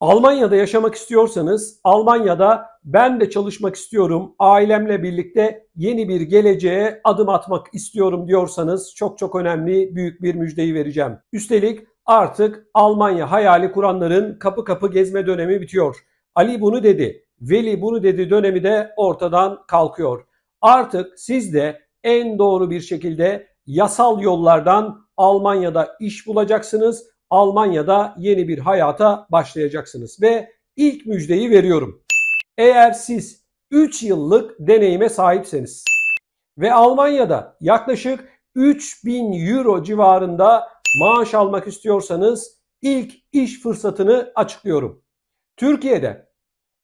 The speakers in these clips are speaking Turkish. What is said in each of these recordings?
Almanya'da yaşamak istiyorsanız Almanya'da ben de çalışmak istiyorum, ailemle birlikte yeni bir geleceğe adım atmak istiyorum diyorsanız çok çok önemli büyük bir müjdeyi vereceğim. Üstelik artık Almanya hayali kuranların kapı kapı gezme dönemi bitiyor. Ali bunu dedi, Veli bunu dedi dönemi de ortadan kalkıyor. Artık siz de en doğru bir şekilde yasal yollardan Almanya'da iş bulacaksınız Almanya'da yeni bir hayata başlayacaksınız ve ilk müjdeyi veriyorum. Eğer siz 3 yıllık deneyime sahipseniz ve Almanya'da yaklaşık 3000 euro civarında maaş almak istiyorsanız ilk iş fırsatını açıklıyorum. Türkiye'de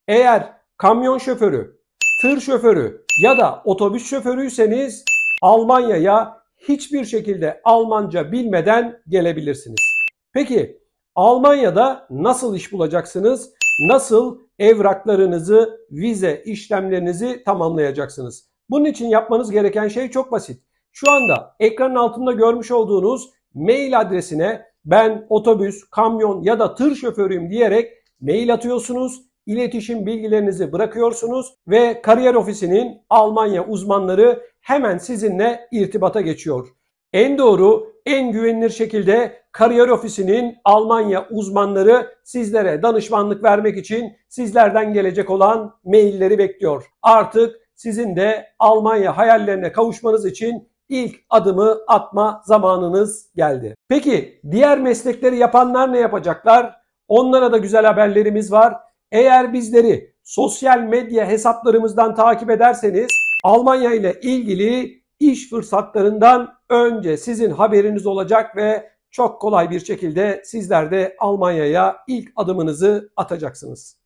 eğer kamyon şoförü, tır şoförü ya da otobüs şoförüyseniz Almanya'ya hiçbir şekilde Almanca bilmeden gelebilirsiniz. Peki Almanya'da nasıl iş bulacaksınız? Nasıl evraklarınızı, vize işlemlerinizi tamamlayacaksınız? Bunun için yapmanız gereken şey çok basit. Şu anda ekranın altında görmüş olduğunuz mail adresine ben otobüs, kamyon ya da tır şoförüyüm diyerek mail atıyorsunuz iletişim bilgilerinizi bırakıyorsunuz ve kariyer ofisinin Almanya uzmanları hemen sizinle irtibata geçiyor. En doğru, en güvenilir şekilde Kariyer Ofisi'nin Almanya uzmanları sizlere danışmanlık vermek için sizlerden gelecek olan mailleri bekliyor. Artık sizin de Almanya hayallerine kavuşmanız için ilk adımı atma zamanınız geldi. Peki diğer meslekleri yapanlar ne yapacaklar? Onlara da güzel haberlerimiz var. Eğer bizleri sosyal medya hesaplarımızdan takip ederseniz Almanya ile ilgili iş fırsatlarından önce sizin haberiniz olacak ve çok kolay bir şekilde sizler de Almanya'ya ilk adımınızı atacaksınız.